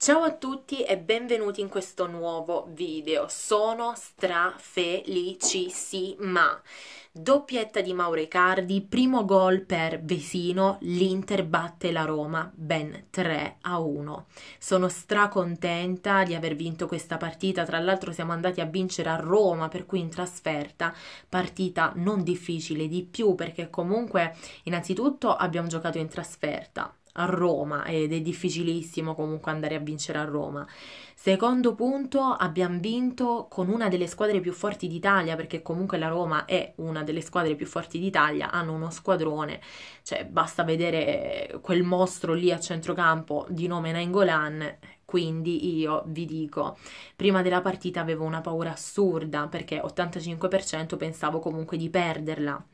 Ciao a tutti e benvenuti in questo nuovo video. Sono strafelicissima. Doppietta di Maurecardi, primo gol per Vesino, l'Inter batte la Roma ben 3 a 1. Sono stracontenta di aver vinto questa partita, tra l'altro siamo andati a vincere a Roma, per cui in trasferta, partita non difficile di più perché comunque innanzitutto abbiamo giocato in trasferta, a Roma ed è difficilissimo comunque andare a vincere a Roma. Secondo punto, abbiamo vinto con una delle squadre più forti d'Italia, perché comunque la Roma è una delle squadre più forti d'Italia, hanno uno squadrone, cioè basta vedere quel mostro lì a centrocampo di nome Nangolan, quindi io vi dico, prima della partita avevo una paura assurda, perché 85% pensavo comunque di perderla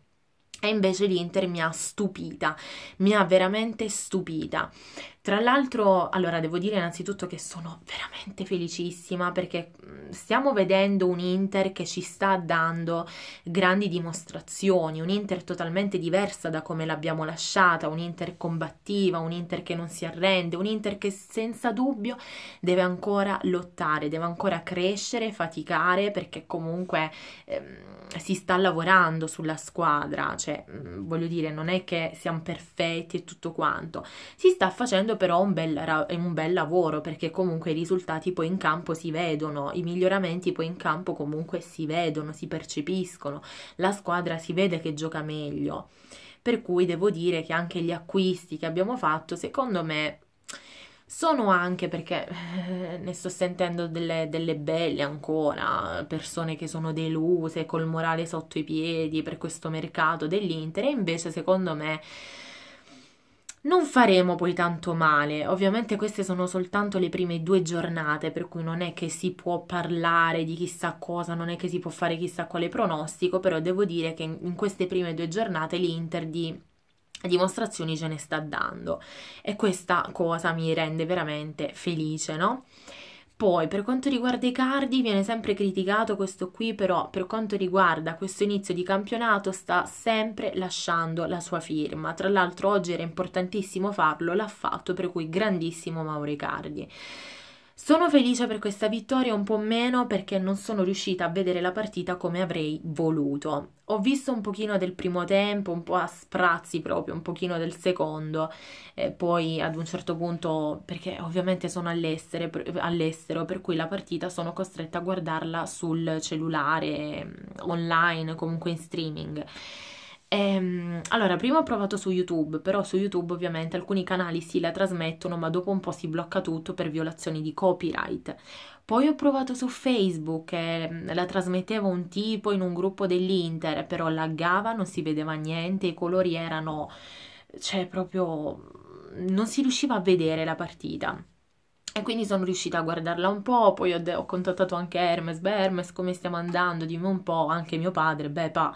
e invece l'Inter mi ha stupita, mi ha veramente stupita. Tra l'altro, allora devo dire innanzitutto che sono veramente felicissima perché mm, stiamo vedendo un Inter che ci sta dando grandi dimostrazioni, un Inter totalmente diversa da come l'abbiamo lasciata, un Inter combattiva, un Inter che non si arrende, un Inter che senza dubbio deve ancora lottare, deve ancora crescere, faticare perché comunque ehm, si sta lavorando sulla squadra, cioè mm, voglio dire non è che siamo perfetti e tutto quanto, si sta facendo facendo però un bel, un bel lavoro perché comunque i risultati poi in campo si vedono, i miglioramenti poi in campo comunque si vedono, si percepiscono, la squadra si vede che gioca meglio. Per cui devo dire che anche gli acquisti che abbiamo fatto, secondo me, sono anche perché eh, ne sto sentendo delle, delle, belle ancora, persone che sono deluse, col morale sotto i piedi per questo mercato dell'Inter, e invece secondo me non faremo poi tanto male. Ovviamente queste sono soltanto le prime due giornate, per cui non è che si può parlare di chissà cosa, non è che si può fare chissà quale pronostico, però devo dire che in queste prime due giornate l'Inter di dimostrazioni ce ne sta dando e questa cosa mi rende veramente felice, no? Poi, per quanto riguarda i cardi, viene sempre criticato questo qui, però per quanto riguarda questo inizio di campionato sta sempre lasciando la sua firma. Tra l'altro oggi era importantissimo farlo, l'ha fatto, per cui grandissimo Mauro Icardi. Sono felice per questa vittoria un po' meno perché non sono riuscita a vedere la partita come avrei voluto. Ho visto un pochino del primo tempo, un po' a sprazzi proprio, un pochino del secondo, e eh, poi ad un certo punto, perché ovviamente sono all'estero, all per cui la partita sono costretta a guardarla sul cellulare, mm, online, comunque in streaming. Ehm, allora, prima ho provato su YouTube, però su YouTube ovviamente alcuni canali si la trasmettono, ma dopo un po' si blocca tutto per violazioni di copyright. Poi ho provato su Facebook, eh, la trasmetteva un tipo in un gruppo dell'Inter, però laggava, non si vedeva niente, i colori erano... cioè proprio... non si riusciva a vedere la partita. E quindi sono riuscita a guardarla un po', poi ho, ho contattato anche Hermes, beh Hermes come stiamo andando, dimmi un po', anche mio padre, beh pa,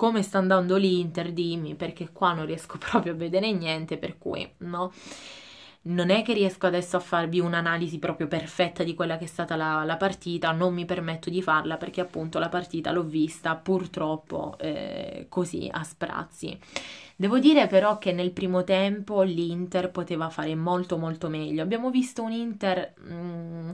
come sta andando l'Inter, dimmi, perché qua non riesco proprio a vedere niente, per cui no. Non è che riesco adesso a farvi un'analisi proprio perfetta di quella che è stata la, la, partita, non mi permetto di farla perché appunto la partita l'ho vista purtroppo eh, così a sprazzi. Devo dire però che nel primo tempo l'Inter poteva fare molto molto meglio. Abbiamo visto un Inter... Mh, mm,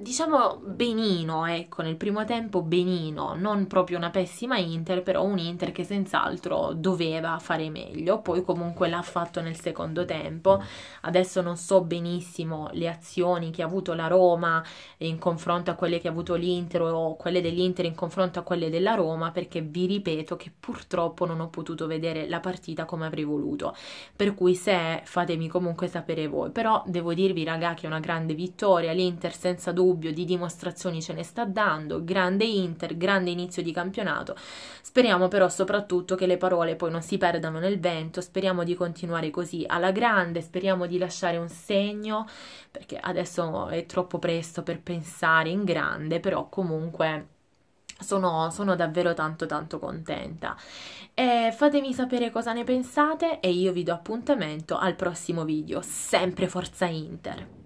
diciamo benino, ecco, nel primo tempo benino, non proprio una pessima Inter, però un Inter che senz'altro doveva fare meglio, poi comunque l'ha fatto nel secondo tempo. Adesso non so benissimo le azioni che ha avuto la Roma in confronto a quelle che ha avuto l'Inter o quelle dell'Inter in confronto a quelle della Roma, perché vi ripeto che purtroppo non ho potuto vedere la partita come avrei voluto. Per cui se fatemi comunque sapere voi, però devo dirvi ragà che è una grande vittoria, l'Inter senza dubbio dubbio, di dimostrazioni ce ne sta dando, grande Inter, grande inizio di campionato, speriamo però soprattutto che le parole poi non si perdano nel vento, speriamo di continuare così alla grande, speriamo di lasciare un segno, perché adesso è troppo presto per pensare in grande, però comunque... Sono, sono, davvero tanto tanto contenta. E fatemi sapere cosa ne pensate e io vi do appuntamento al prossimo video. Sempre Forza Inter!